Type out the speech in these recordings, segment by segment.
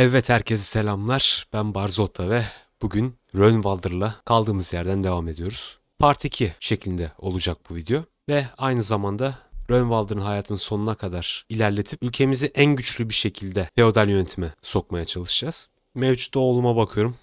Evet herkese selamlar. Ben Barzotta ve bugün Rönvalder'la kaldığımız yerden devam ediyoruz. Part 2 şeklinde olacak bu video ve aynı zamanda Rönvalder'ın hayatının sonuna kadar ilerletip ülkemizi en güçlü bir şekilde feodal yönetime sokmaya çalışacağız. Mevcut oğluma bakıyorum.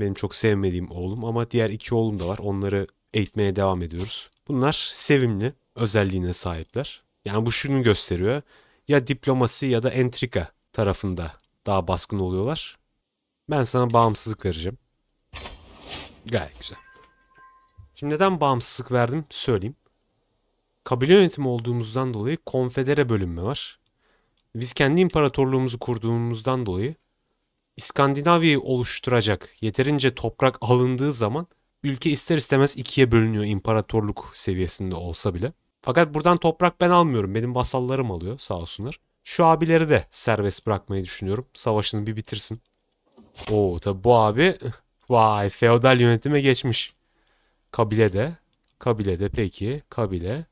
Benim çok sevmediğim oğlum ama diğer iki oğlum da var. Onları eğitmeye devam ediyoruz. Bunlar sevimli özelliğine sahipler. Yani bu şunu gösteriyor. Ya diplomasi ya da entrika tarafında daha baskın oluyorlar. Ben sana bağımsızlık vereceğim. Gayet güzel. Şimdi neden bağımsızlık verdim söyleyeyim. Kabile yönetimi olduğumuzdan dolayı konfedere bölünme var. Biz kendi imparatorluğumuzu kurduğumuzdan dolayı İskandinavya'yı oluşturacak yeterince toprak alındığı zaman ülke ister istemez ikiye bölünüyor imparatorluk seviyesinde olsa bile. Fakat buradan toprak ben almıyorum. Benim vasallarım alıyor sağ olsunlar. Şu abileri de serbest bırakmayı düşünüyorum. Savaşını bir bitirsin. Oo tabi bu abi vay feodal yönetime geçmiş. Kabile de. Kabile de peki. Kabile.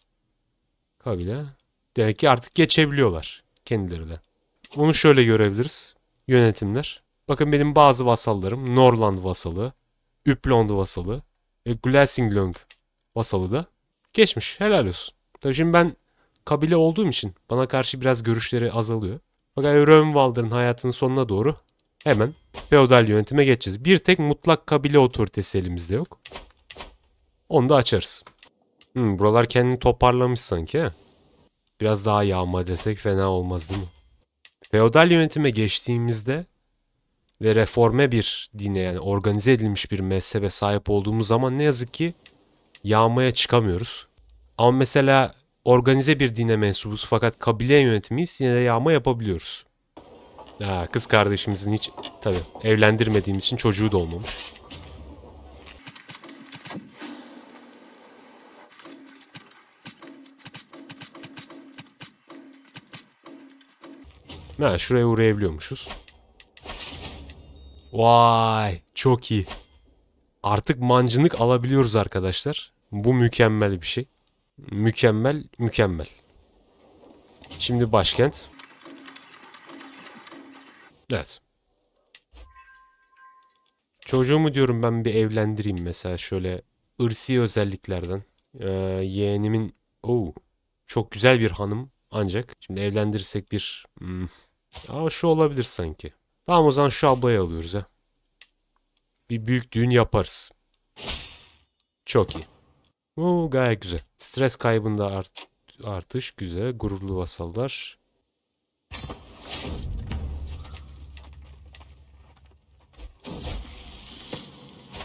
Kabile. Demek ki artık geçebiliyorlar kendileri de. Bunu şöyle görebiliriz. Yönetimler. Bakın benim bazı vasallarım. Norland vasalı. Üplond vasalı. Ve Glasinglöng vasalı da geçmiş. Helal olsun. Tabi şimdi ben kabile olduğum için bana karşı biraz görüşleri azalıyor. Fakat Römvalder'ın hayatının sonuna doğru hemen feodal yönetime geçeceğiz. Bir tek mutlak kabile otoritesi elimizde yok. Onu da açarız. Hmm, buralar kendini toparlamış sanki Biraz daha yağma desek fena olmaz değil mi? Feodal yönetime geçtiğimizde ve reforme bir dine yani organize edilmiş bir mezhebe sahip olduğumuz zaman ne yazık ki yağmaya çıkamıyoruz. Ama mesela organize bir dine mensubuz fakat kabile yönetimiyiz yine de yağma yapabiliyoruz. Ha, kız kardeşimizin hiç tabi evlendirmediğimiz için çocuğu da olmamış. Ha, şuraya uğrayabiliyormuşuz. Vay çok iyi. Artık mancınık alabiliyoruz arkadaşlar. Bu mükemmel bir şey. Mükemmel, mükemmel. Şimdi başkent. Evet. Çocuğumu diyorum ben bir evlendireyim mesela şöyle ırsi özelliklerden. Ee, yeğenimin oh, çok güzel bir hanım ancak şimdi evlendirirsek bir hmm, aa, şu olabilir sanki. Tamam o zaman şu ablayı alıyoruz ha. Bir büyük düğün yaparız. Çok iyi. Oo, gayet güzel. Stres kaybında art artış güzel. Gururlu vasallar.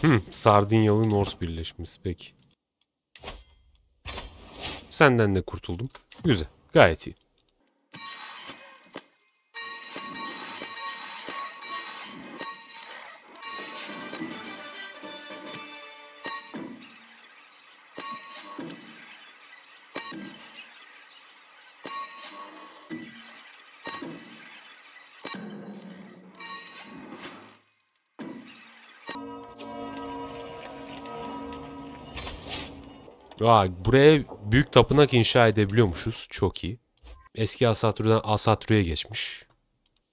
Hmm, Sardinyalı Norse birleşmesi peki. Senden de kurtuldum. Güzel. Gayet iyi. Aa, buraya büyük tapınak inşa edebiliyormuşuz. Çok iyi. Eski Asatrü'den Asatrü'ye geçmiş.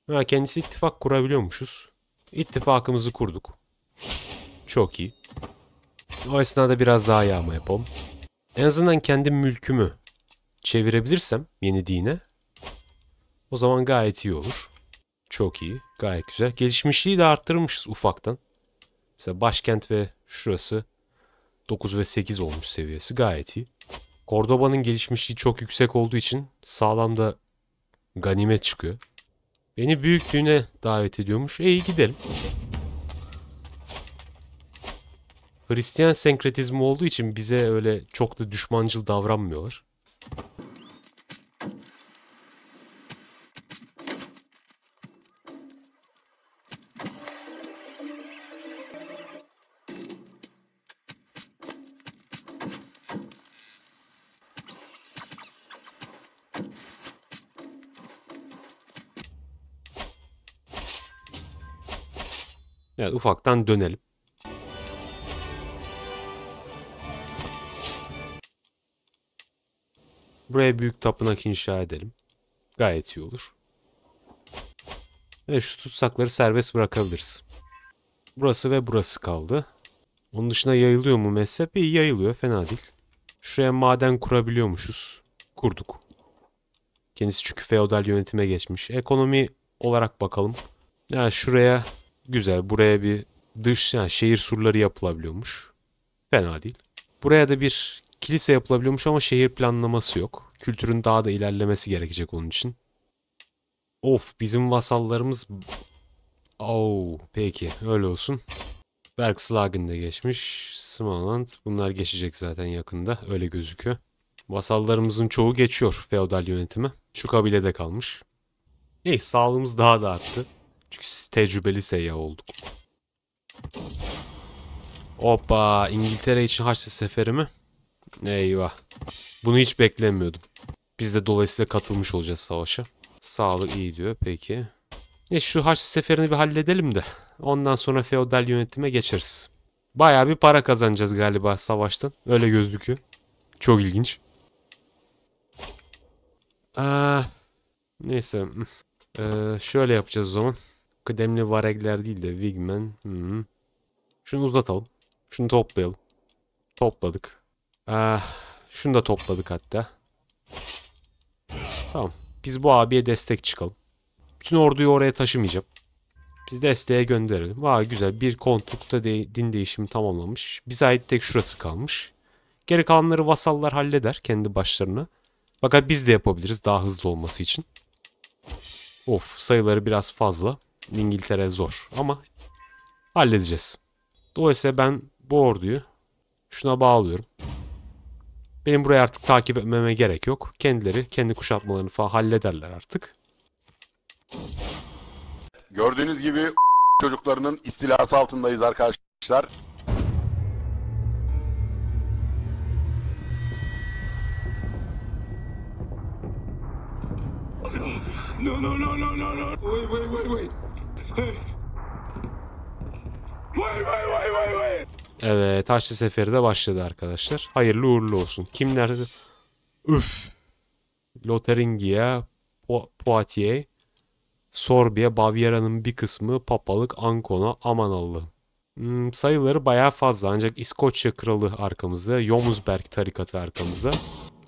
Ha, kendisi ittifak kurabiliyormuşuz. İttifakımızı kurduk. Çok iyi. O esnada biraz daha yağma yapalım. En azından kendi mülkümü çevirebilirsem yeni dine o zaman gayet iyi olur. Çok iyi. Gayet güzel. Gelişmişliği de arttırmışız ufaktan. Mesela başkent ve şurası 9 ve 8 olmuş seviyesi gayet iyi. Cordoba'nın gelişmişliği çok yüksek olduğu için sağlam da ganime çıkıyor. Beni büyük düğüne davet ediyormuş. İyi gidelim. Hristiyan senkretizmi olduğu için bize öyle çok da düşmancıl davranmıyorlar. Evet ufaktan dönelim. Buraya büyük tapınak inşa edelim. Gayet iyi olur. Ve şu tutsakları serbest bırakabiliriz. Burası ve burası kaldı. Onun dışında yayılıyor mu mezhep? İyi yayılıyor. Fena değil. Şuraya maden kurabiliyormuşuz. Kurduk. Kendisi çünkü feodal yönetime geçmiş. Ekonomi olarak bakalım. Ya yani şuraya Güzel. Buraya bir dış yani şehir surları yapılabiliyormuş. Fena değil. Buraya da bir kilise yapılabiliyormuş ama şehir planlaması yok. Kültürün daha da ilerlemesi gerekecek onun için. Of bizim vasallarımız... Oh, peki öyle olsun. Bergslagen de geçmiş. Småland bunlar geçecek zaten yakında öyle gözüküyor. Vasallarımızın çoğu geçiyor feodal yönetime. Şu kabile de kalmış. Neyse sağlığımız daha da arttı. Çünkü tecrübeli seyyah olduk. Hoppa İngiltere için Haçlı Seferi mi? Eyvah. Bunu hiç beklemiyordum. Biz de dolayısıyla katılmış olacağız savaşa. Sağlık iyi diyor peki. E şu Haçlı Seferi'ni bir halledelim de. Ondan sonra feodal yönetime geçeriz. Baya bir para kazanacağız galiba savaştan. Öyle gözüküyor. Çok ilginç. Aa, ah, neyse. Hmm. Ee, şöyle yapacağız o zaman. Kıdemli varegler değil de wigman. Hı hmm. Şunu uzatalım. Şunu toplayalım. Topladık. Ah, şunu da topladık hatta. Tamam. Biz bu abiye destek çıkalım. Bütün orduyu oraya taşımayacağım. Biz desteğe gönderelim. Vay güzel bir kontrukta de din değişimi tamamlamış. Bize ait tek şurası kalmış. Geri kalanları vasallar halleder kendi başlarına. Fakat biz de yapabiliriz daha hızlı olması için. Of sayıları biraz fazla. İngiltere zor ama halledeceğiz. Dolayısıyla ben bu orduyu şuna bağlıyorum. Benim buraya artık takip etmeme gerek yok. Kendileri kendi kuşatmalarını falan hallederler artık. Gördüğünüz gibi çocuklarının istilası altındayız arkadaşlar. No no no no no no. Wait wait wait wait. Evet taşlı Seferi de başladı arkadaşlar. Hayırlı uğurlu olsun. Kimler? Üf. Lotharingia, po Poitiers, Sorbiya, Bavyera'nın bir kısmı Papalık, Ancona, aman Allah'ım. Hmm, sayıları bayağı fazla ancak İskoçya Kralı arkamızda, Yomuzberg tarikatı arkamızda.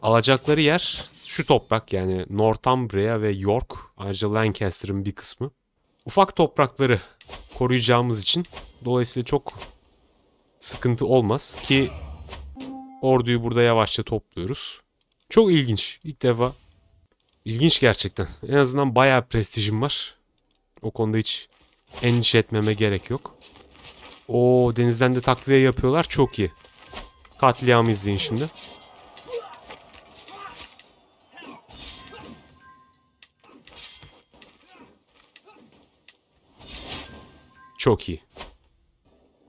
Alacakları yer şu toprak yani Northumbria ve York ayrıca Lancaster'ın bir kısmı ufak toprakları koruyacağımız için dolayısıyla çok sıkıntı olmaz ki orduyu burada yavaşça topluyoruz. Çok ilginç. ilk defa İlginç gerçekten. En azından bayağı prestijim var. O konuda hiç endişe etmeme gerek yok. O denizden de takviye yapıyorlar. Çok iyi. Katliamı izleyin şimdi. Çok iyi.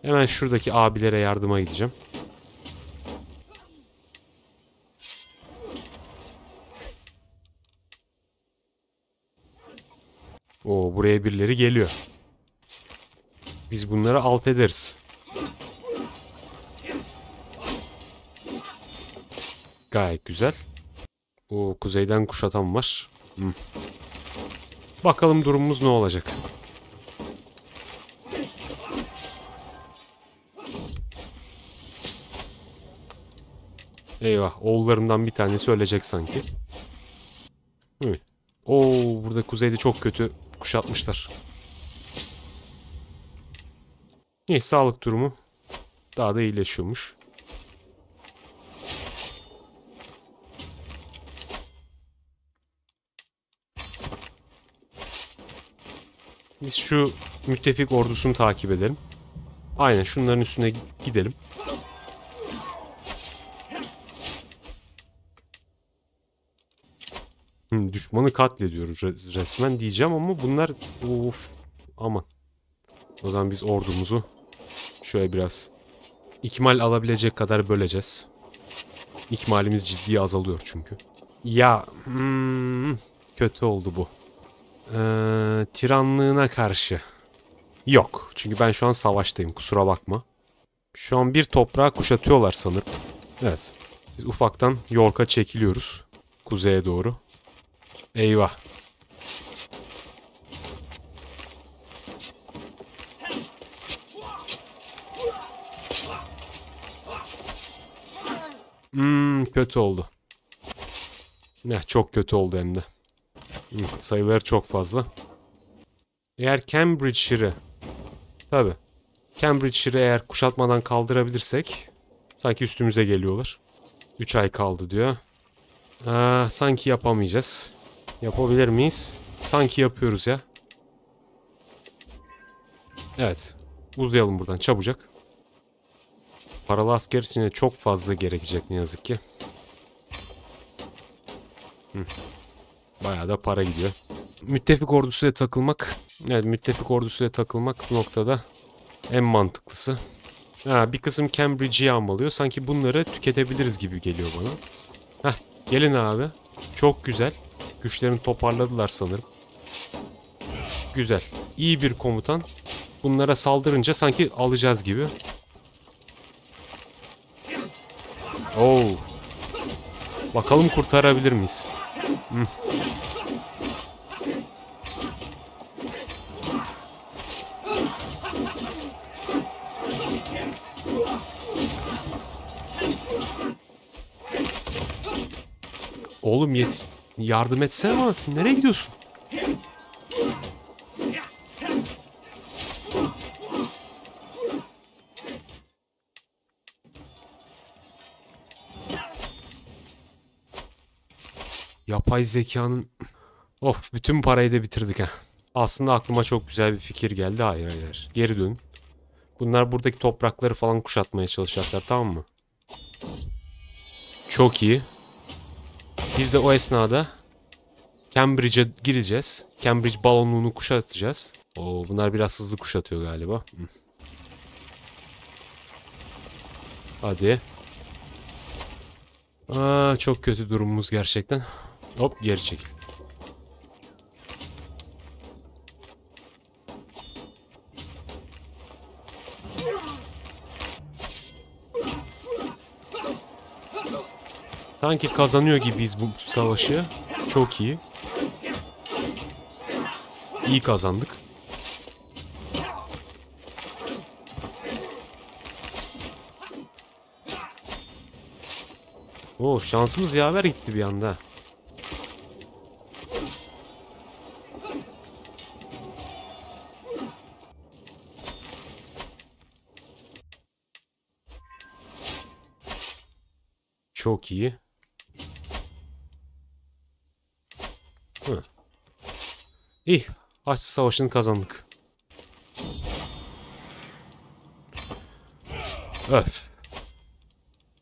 Hemen şuradaki abilere yardıma gideceğim. Oo buraya birileri geliyor. Biz bunları alt ederiz. Gayet güzel. Oo, kuzeyden kuşatan var. Hı. Bakalım durumumuz ne olacak. Eyvah oğullarından bir tanesi ölecek sanki. O, burada kuzeyde çok kötü kuşatmışlar. Neyse sağlık durumu daha da iyileşiyormuş. Biz şu müttefik ordusunu takip edelim. Aynen şunların üstüne gidelim. Düşmanı katlediyoruz resmen diyeceğim ama bunlar of aman. O zaman biz ordumuzu şöyle biraz ikmal alabilecek kadar böleceğiz. İkmalimiz ciddi azalıyor çünkü. Ya hmm, kötü oldu bu. Ee, tiranlığına karşı. Yok. Çünkü ben şu an savaştayım. Kusura bakma. Şu an bir toprağı kuşatıyorlar sanırım. Evet. Biz ufaktan York'a çekiliyoruz. Kuzeye doğru. Eyvah. Hmm, kötü oldu. Ne çok kötü oldu hem de. Hmm, sayıları çok fazla. Eğer Cambridgeshire'i tabi Cambridgeshire'i eğer kuşatmadan kaldırabilirsek sanki üstümüze geliyorlar. 3 ay kaldı diyor. Aa, sanki yapamayacağız. Yapabilir miyiz? Sanki yapıyoruz ya. Evet. Uzayalım buradan çabucak. Paralı asker için çok fazla gerekecek ne yazık ki. Hı. Bayağı da para gidiyor. Müttefik ordusuyla takılmak. Evet müttefik ordusuyla takılmak bu noktada en mantıklısı. Ha, bir kısım Cambridge'i almalıyor. Sanki bunları tüketebiliriz gibi geliyor bana. Heh, gelin abi. Çok güzel. Güçlerini toparladılar sanırım. Güzel. İyi bir komutan. Bunlara saldırınca sanki alacağız gibi. Oo. Bakalım kurtarabilir miyiz? Hmm. Oğlum yet Yardım etsene bana. Nereye gidiyorsun? Yapay zekanın... Of bütün parayı da bitirdik ha. Aslında aklıma çok güzel bir fikir geldi. Hayır hayır. Geri dön. Bunlar buradaki toprakları falan kuşatmaya çalışacaklar tamam mı? Çok iyi. Biz de o esnada Cambridge'e gireceğiz. Cambridge balonluğunu kuşatacağız. Oo, bunlar biraz hızlı kuşatıyor galiba. Hadi. Aa, çok kötü durumumuz gerçekten. Hop geri çekil. Sanki kazanıyor gibiyiz bu savaşı. Çok iyi. İyi kazandık. Oh şansımız yaver gitti bir anda. Çok iyi. İyi. Haçlı Savaşı'nı kazandık. Öf.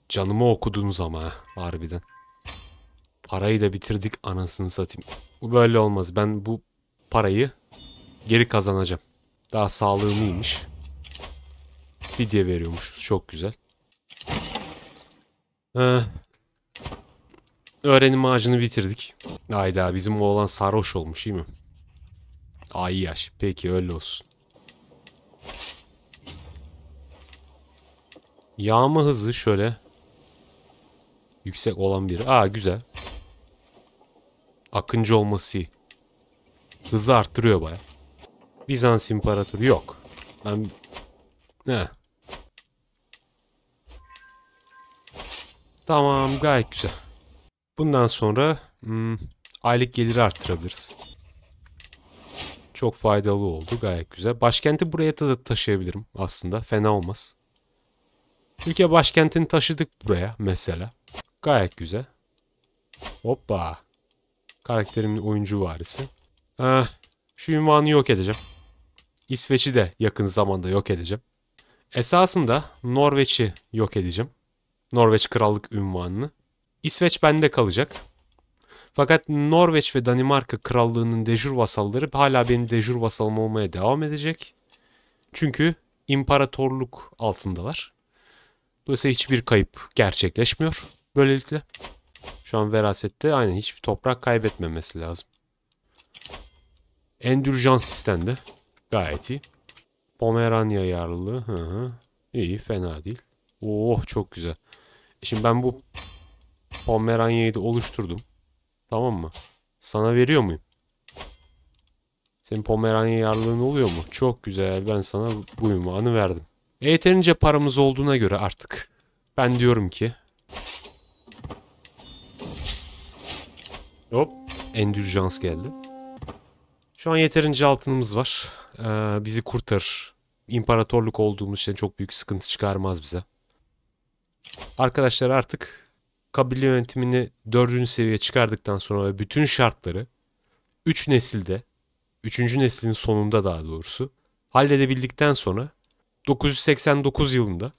Canımı okudunuz ama ha, harbiden. Parayı da bitirdik anasını satayım. Bu böyle olmaz. Ben bu parayı geri kazanacağım. Daha sağlığım iyiymiş. Fidye veriyormuşuz. Çok güzel. Ee, öğrenim ağacını bitirdik. Hayda bizim oğlan sarhoş olmuş değil mi? Ay yaş. Peki öyle olsun. Yağma hızı şöyle. Yüksek olan bir. Aa güzel. Akıncı olması iyi. Hızı arttırıyor baya. Bizans İmparatoru yok. Ben... Ne? Tamam gayet güzel. Bundan sonra hmm, aylık geliri arttırabiliriz. Çok faydalı oldu. Gayet güzel. Başkenti buraya da taşıyabilirim aslında. Fena olmaz. Türkiye başkentini taşıdık buraya mesela. Gayet güzel. Hoppa. Karakterimin oyuncu varisi. Eh, şu ünvanı yok edeceğim. İsveç'i de yakın zamanda yok edeceğim. Esasında Norveç'i yok edeceğim. Norveç krallık ünvanını. İsveç bende kalacak. Fakat Norveç ve Danimarka krallığının dejur vasalları hala benim dejur vasalım olmaya devam edecek. Çünkü imparatorluk altındalar. Dolayısıyla hiçbir kayıp gerçekleşmiyor böylelikle. Şu an verasette aynen hiçbir toprak kaybetmemesi lazım. Endürjans istendi. Gayet iyi. Pomeranya yarlı. Hı hı. İyi fena değil. Oh çok güzel. E şimdi ben bu Pomeranya'yı da oluşturdum. Tamam mı? Sana veriyor muyum? Senin Pomeranya yarlığın oluyor mu? Çok güzel. Ben sana bu ünvanı verdim. yeterince paramız olduğuna göre artık. Ben diyorum ki. Hop. Endürjans geldi. Şu an yeterince altınımız var. Ee, bizi kurtar. İmparatorluk olduğumuz için çok büyük sıkıntı çıkarmaz bize. Arkadaşlar artık kabile yönetimini dördüncü seviyeye çıkardıktan sonra ve bütün şartları üç nesilde, üçüncü neslin sonunda daha doğrusu halledebildikten sonra 989 yılında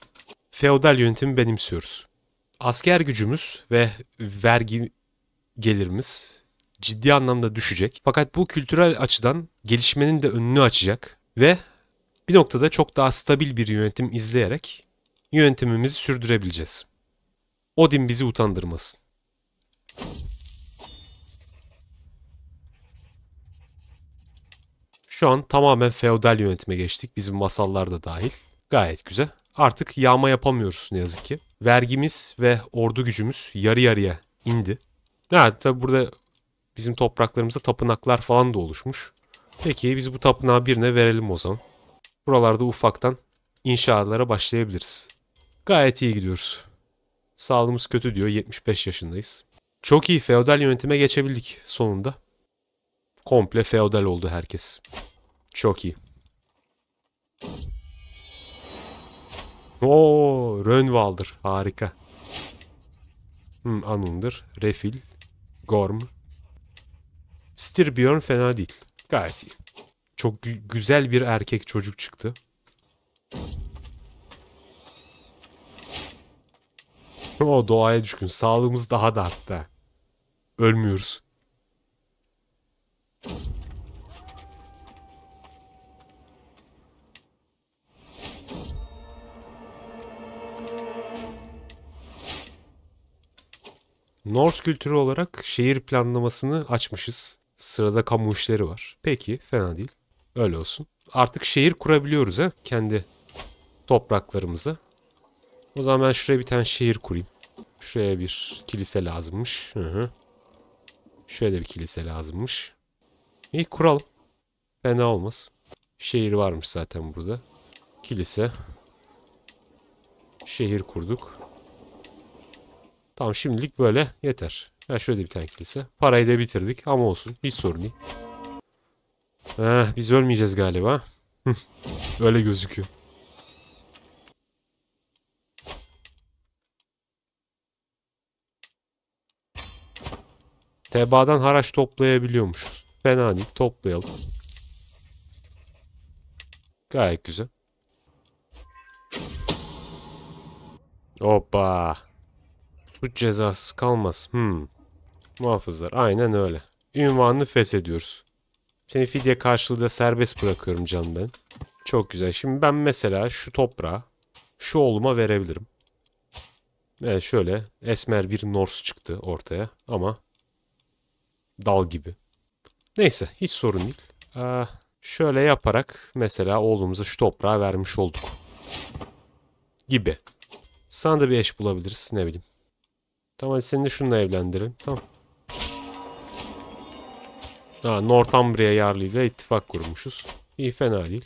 feodal yönetimi benimsiyoruz. Asker gücümüz ve vergi gelirimiz ciddi anlamda düşecek. Fakat bu kültürel açıdan gelişmenin de önünü açacak ve bir noktada çok daha stabil bir yönetim izleyerek yönetimimizi sürdürebileceğiz. Odin bizi utandırmasın. Şu an tamamen feodal yönetime geçtik. Bizim masallar da dahil. Gayet güzel. Artık yağma yapamıyoruz ne yazık ki. Vergimiz ve ordu gücümüz yarı yarıya indi. Ha tabi burada bizim topraklarımızda tapınaklar falan da oluşmuş. Peki biz bu tapınağı birine verelim o zaman. Buralarda ufaktan inşaatlara başlayabiliriz. Gayet iyi gidiyoruz. Sağlığımız kötü diyor. 75 yaşındayız. Çok iyi feodal yönetime geçebildik sonunda. Komple feodal oldu herkes. Çok iyi. Oo, Rönvaldır. Harika. Hmm, Anundur. Refil. Gorm. Styrbjörn fena değil. Gayet iyi. Çok güzel bir erkek çocuk çıktı. O doğaya düşkün. Sağlığımız daha da hatta. Ölmüyoruz. Norse kültürü olarak şehir planlamasını açmışız. Sırada kamu işleri var. Peki fena değil. Öyle olsun. Artık şehir kurabiliyoruz ha kendi topraklarımıza. O zaman ben şuraya bir tane şehir kurayım. Şuraya bir kilise lazımmış. Hı hı. Şöyle bir kilise lazımmış. İyi kuralım. Fena olmaz. Şehir varmış zaten burada. Kilise. Şehir kurduk. Tamam şimdilik böyle yeter. Ya yani şöyle bir tane kilise. Parayı da bitirdik ama olsun. Hiç sorun değil. Eh, biz ölmeyeceğiz galiba. Öyle gözüküyor. Tebadan haraç toplayabiliyormuşuz. Fena değil. Toplayalım. Gayet güzel. Hoppa. Suç cezası kalmaz. Hmm. Muhafızlar. Aynen öyle. Ünvanını feshediyoruz. Seni fidye karşılığı da serbest bırakıyorum canım ben. Çok güzel. Şimdi ben mesela şu toprağı şu oğluma verebilirim. Evet şöyle esmer bir Norse çıktı ortaya ama Dal gibi. Neyse hiç sorun değil. Ee, şöyle yaparak mesela oğlumuza şu toprağı vermiş olduk. Gibi. Sana da bir eş bulabiliriz ne bileyim. Tamam seni de şununla evlendirelim. Tamam. Ha, Northumbria yarlığıyla ittifak kurmuşuz. İyi fena değil.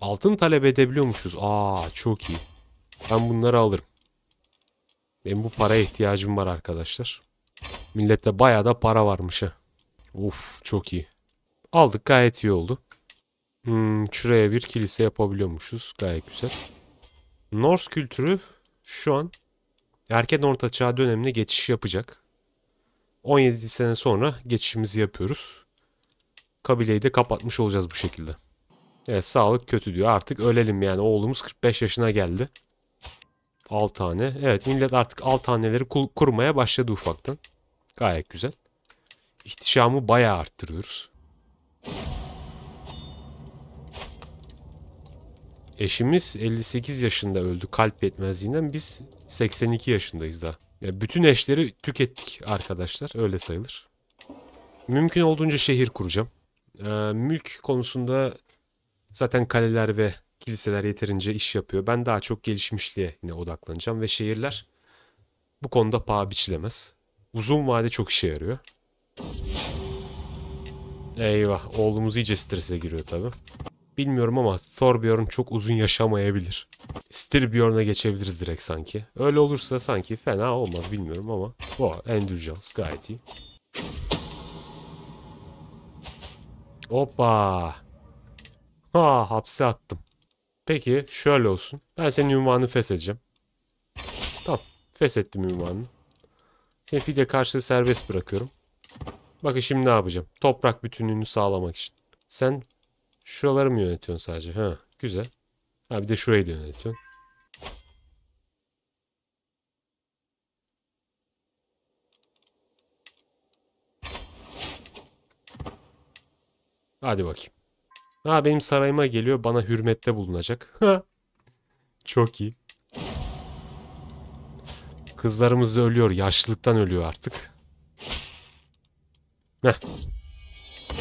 Altın talep edebiliyormuşuz. Aa çok iyi. Ben bunları alırım. Benim bu paraya ihtiyacım var arkadaşlar. Millette baya da para varmış ha. Uf çok iyi. Aldık gayet iyi oldu. Hmm, şuraya bir kilise yapabiliyormuşuz. Gayet güzel. Norse kültürü şu an erken orta çağ dönemine geçiş yapacak. 17 sene sonra geçişimizi yapıyoruz. Kabileyi de kapatmış olacağız bu şekilde. Evet sağlık kötü diyor. Artık ölelim yani. Oğlumuz 45 yaşına geldi. 6 tane. Evet millet artık 6 taneleri kurmaya başladı ufaktan. Gayet güzel. İhtişamı bayağı arttırıyoruz. Eşimiz 58 yaşında öldü kalp yetmezliğinden. Biz 82 yaşındayız daha. Yani bütün eşleri tükettik arkadaşlar. Öyle sayılır. Mümkün olduğunca şehir kuracağım. Ee, mülk konusunda zaten kaleler ve kiliseler yeterince iş yapıyor. Ben daha çok gelişmişliğe yine odaklanacağım ve şehirler bu konuda paha biçilemez uzun vade çok işe yarıyor. Eyvah oğlumuz iyice strese giriyor tabi. Bilmiyorum ama Thorbjorn çok uzun yaşamayabilir. Styrbjorn'a geçebiliriz direkt sanki. Öyle olursa sanki fena olmaz bilmiyorum ama. Bu oh, gayet iyi. Hoppa. Ha hapse attım. Peki şöyle olsun. Ben senin ünvanını feshedeceğim. Tamam feshettim ünvanını fide karşılığı serbest bırakıyorum. Bakın şimdi ne yapacağım? Toprak bütünlüğünü sağlamak için. Sen şuraları mı yönetiyorsun sadece? Ha, güzel. Ha bir de şurayı da yönetiyorsun. Hadi bakayım. Ha benim sarayıma geliyor bana hürmette bulunacak. Çok iyi. Kızlarımız da ölüyor. Yaşlılıktan ölüyor artık. Heh.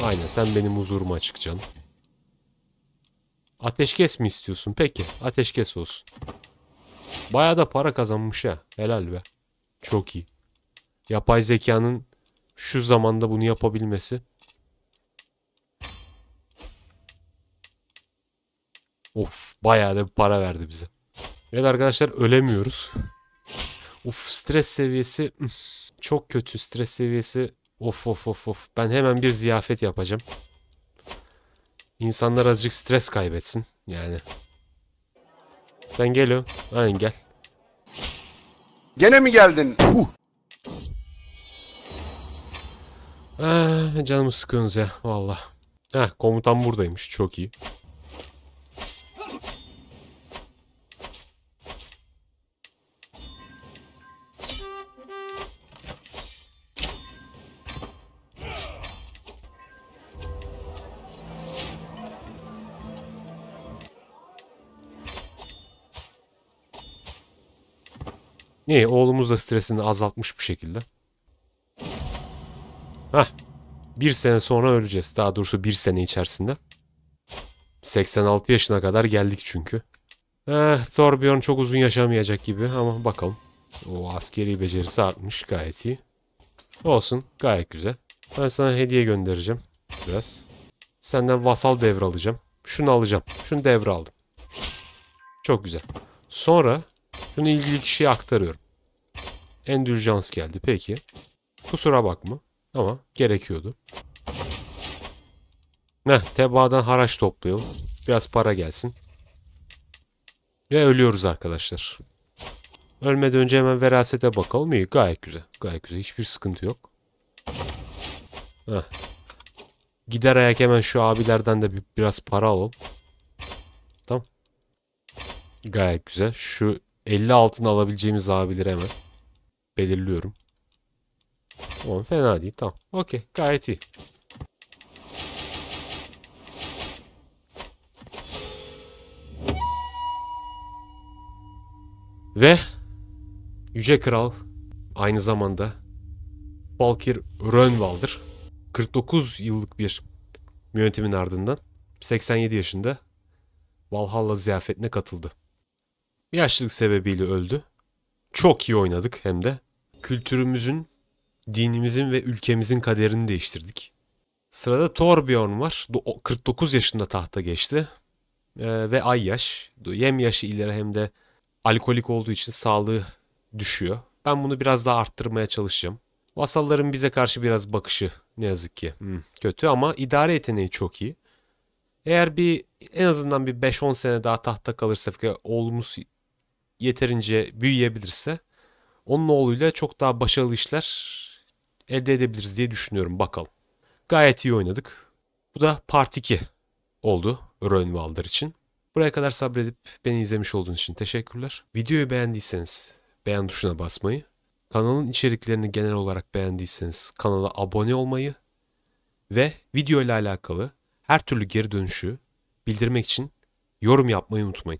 Aynen sen benim huzuruma çık canım. Ateşkes mi istiyorsun? Peki ateşkes olsun. Baya da para kazanmış ha. Helal be. Çok iyi. Yapay zekanın şu zamanda bunu yapabilmesi. Of bayağı da bir para verdi bize. Evet arkadaşlar ölemiyoruz. Of stres seviyesi çok kötü stres seviyesi. Of of of of. Ben hemen bir ziyafet yapacağım. İnsanlar azıcık stres kaybetsin. Yani. Sen gel o. Aynen gel. Gene mi geldin? Huh. Ah, canımı sıkıyorsunuz ya. Valla. Heh, ah, komutan buradaymış. Çok iyi. Niye? Oğlumuz da stresini azaltmış bir şekilde. Hah. Bir sene sonra öleceğiz. Daha doğrusu bir sene içerisinde. 86 yaşına kadar geldik çünkü. Eh, Thorbjorn çok uzun yaşamayacak gibi ama bakalım. O askeri becerisi artmış gayet iyi. Olsun gayet güzel. Ben sana hediye göndereceğim biraz. Senden vasal devralacağım. Şunu alacağım. Şunu devraldım. Çok güzel. Sonra şunu ilgili kişiye aktarıyorum. Endüljans geldi. Peki. Kusura bakma. Ama gerekiyordu. Ne? tebaadan haraç toplayalım. Biraz para gelsin. Ve ölüyoruz arkadaşlar. Ölmeden önce hemen verasete bakalım. İyi gayet güzel. Gayet güzel. Hiçbir sıkıntı yok. Heh. Gider ayak hemen şu abilerden de bir, biraz para alalım. Tamam. Gayet güzel. Şu 50 altın alabileceğimiz abileri hemen belirliyorum. Tamam fena değil. Tamam. Okey. Gayet iyi. Ve Yüce Kral aynı zamanda Valkir Rönval'dır. 49 yıllık bir yönetimin ardından 87 yaşında Valhalla ziyafetine katıldı yaşlılık sebebiyle öldü. Çok iyi oynadık hem de. Kültürümüzün, dinimizin ve ülkemizin kaderini değiştirdik. Sırada Torbjorn var. 49 yaşında tahta geçti. Ee, ve ay yaş. Hem yaşı ileri hem de alkolik olduğu için sağlığı düşüyor. Ben bunu biraz daha arttırmaya çalışacağım. Vasalların bize karşı biraz bakışı ne yazık ki hmm, kötü ama idare yeteneği çok iyi. Eğer bir en azından bir 5-10 sene daha tahta kalırsak ve oğlumuz yeterince büyüyebilirse onun oğluyla çok daha başarılı işler elde edebiliriz diye düşünüyorum bakalım. Gayet iyi oynadık. Bu da part 2 oldu Rönvalder için. Buraya kadar sabredip beni izlemiş olduğunuz için teşekkürler. Videoyu beğendiyseniz beğen tuşuna basmayı, kanalın içeriklerini genel olarak beğendiyseniz kanala abone olmayı ve video ile alakalı her türlü geri dönüşü bildirmek için yorum yapmayı unutmayın.